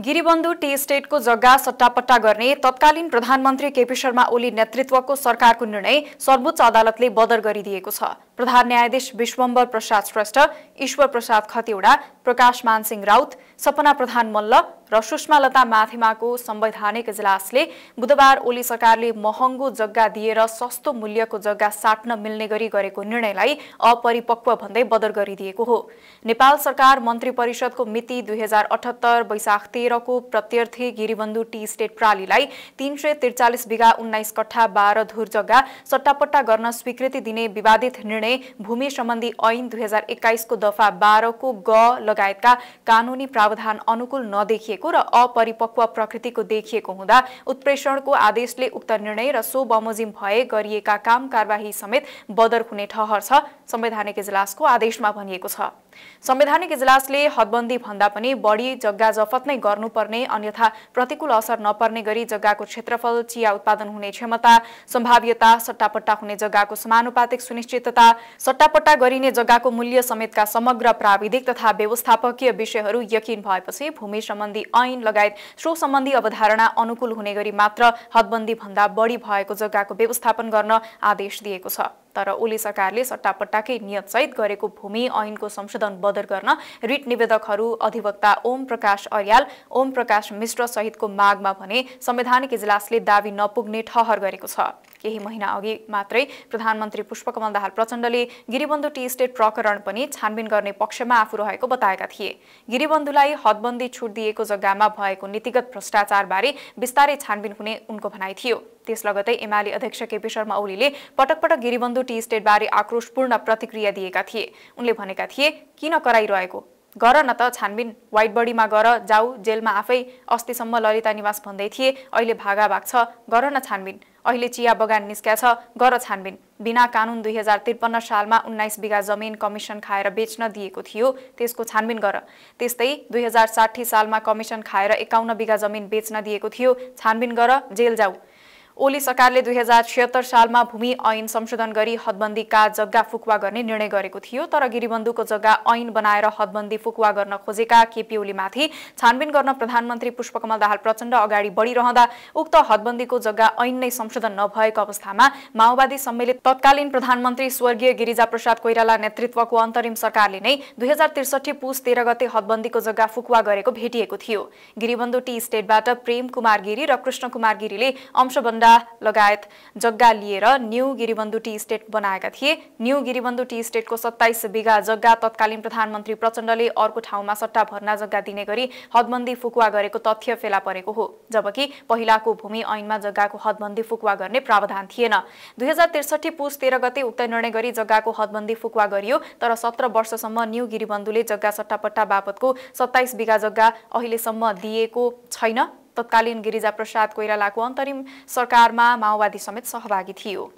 Giribandhu T स्टेटको जग्गा सट्टापट्टा गर्ने तत्कालीन प्रधानमन्त्री केपी शर्मा ओली नेतृत्वको सरकारको निर्णय सर्वोच्च अदालतले बदर गरिदिएको छ प्रधान न्यायाधीश विश्वम्बर प्रसाद श्रेष्ठ ईश्वर प्रसाद खतिवडा प्रकाश मानसिंह राउत सपना प्रधान मल्ल र सुषमा लता माथेमाको संवैधानिक इजलासले बुधबार ओली सरकारले महँगो जग्गा दिएर सस्तो मूल्यको जग्गा साट्न मिल्ने गरी गरेको निर्णयलाई अपरिपक्व भन्दै बदर गरिदिएको हो नेपाल सरकार मन्त्री परिषदको मिति दुई हजार अठहत्तर वैशाख तेह्रको प्रत्यर्थी गिरिबन्धु टी स्टेट प्रालीलाई तीन सय त्रिचालिस बिघा उन्नाइस कठा बाह्र धुर जग्गा सट्टापट्टा गर्न स्वीकृति दिने विवादित निर्णय भूमि सम्बन्धी ऐन दुई हजार एक्काइसको दफा बाह्रको ग लगायतका कानुनी प्रावधान अनुकूल नदेखिएको र अपरिपक्व प्रकृतिको देखिएको हुँदा उत्प्रेषणको आदेशले उक्त निर्णय र सो बमोजिम भए गरिएका काम कारवाही समेत बदर हुने ठहर छ संवैधानिक इजलासको आदेशमा भनिएको छ संवैधानिक इजलासले हदबन्दी भन्दा पनि बढी जग्गा जफत नै गर्नुपर्ने अन्यथा प्रतिकूल असर नपर्ने गरी जग्गाको क्षेत्रफल चिया उत्पादन हुने क्षमता सम्भाव्यता सट्टापट्टा हुने जग्गाको समानुपातिक सुनिश्चितता सट्टापट्टा गरिने जग्गाको मूल्य समेतका समग्र प्राविधिक तथा व्यवस्थापकीय विषयहरू यकिन भएपछि भूमि सम्बन्धी ऐन लगायत स्रोत सम्बन्धी अवधारणा अनुकूल हुने गरी मात्र हदबन्दी भन्दा बढी भएको जग्गाको व्यवस्थापन गर्न आदेश दिएको छ तर ओली सरकारले सट्टापट्टाकै सहित गरेको भूमि ऐनको संशोधन बदर गर्न रिट निवेदकहरू अधिवक्ता ओम प्रकाश अर्याल ओम प्रकाश मिश्र सहितको मागमा भने संवैधानिक इजलासले दावी नपुग्ने ठहर गरेको छ केही महिना अघि मात्रै प्रधानमन्त्री पुष्पकमल दाहाल प्रचण्डले गिरीबन्धु टी स्टेट प्रकरण पनि छानबिन गर्ने पक्षमा आफू रहेको बताएका थिए गिरीबन्धुलाई हदबन्दी छुट दिएको जग्गामा भएको नीतिगत भ्रष्टाचारबारे बिस्तारै छानबिन हुने उनको भनाइ थियो त्यस लगतै एमाले अध्यक्ष केपी शर्मा ओलीले पटक पटक गिरीबन्धु टी स्टेटबारे आक्रोशपूर्ण प्रतिक्रिया दिएका थिए उनले भनेका थिए किन कराइरहेको गर न त छानबिन वाइट बडीमा गर जाऊ जेलमा आफै अस्तिसम्म ललिता निवास भन्दै थिए अहिले भागा भाग छ गर न छानबिन अहिले चिया बगान निस्क्या छ गर छानबिन बिना कानुन दुई हजार त्रिपन्न सालमा उन्नाइस बिघा जमिन कमिसन खाएर बेच्न दिएको थियो त्यसको छानबिन गर त्यस्तै दुई हजार साठी सालमा कमिसन खाएर एकाउन्न बिघा जमिन बेच्न दिएको थियो छानबिन गर जेल जाऊ ओली सरकारले दुई हजार छिहत्तर सालमा भूमि ऐन संशोधन गरी हदबन्दीका जग्गा फुकुवा गर्ने निर्णय गरेको थियो तर गिरीबन्धुको जग्गा ऐन बनाएर हदबन्दी फुकुवा गर्न खोजेका केपी ओलीमाथि छानबिन गर्न प्रधानमन्त्री पुष्पकमल दाहाल प्रचण्ड अगाडि बढिरहँदा उक्त हदबन्दीको जग्गा ऐन नै संशोधन नभएको अवस्थामा माओवादी सम्मेलित तत्कालीन प्रधानमन्त्री स्वर्गीय गिरिजा प्रसाद कोइराला नेतृत्वको अन्तरिम सरकारले नै दुई हजार त्रिसठी पुस तेह्र गते हदबन्दीको जग्गा फुकुवा गरेको भेटिएको थियो गिरीबन्धु टी स्टेटबाट प्रेम कुमार गिरी र कृष्ण कुमार गिरीले अंशबन्दा खोला लगायत जग्गा लिएर न्यू गिरिबन्धु टी स्टेट बनाएका थिए न्यू गिरिबन्धु टी स्टेटको सत्ताइस बिघा जग्गा तत्कालीन प्रधानमन्त्री प्रचण्डले अर्को ठाउँमा सट्टा भर्ना जग्गा दिने गरी हदबन्दी फुकुवा गरेको तथ्य फेला परेको हो जबकि पहिलाको भूमि ऐनमा जग्गाको हदबन्दी फुकुवा गर्ने प्रावधान थिएन दुई हजार त्रिसठी पुस तेह्र गते उक्त निर्णय गरी जग्गाको हदबन्दी फुकुवा गरियो तर सत्र वर्षसम्म न्यू गिरिबन्धुले जग्गा सट्टापट्टा बापतको सत्ताइस बिघा जग्गा अहिलेसम्म दिएको छैन तत्कालीन गिरिजा प्रसाद कोइरालाको अन्तरिम सरकारमा माओवादी समेत सहभागी थियो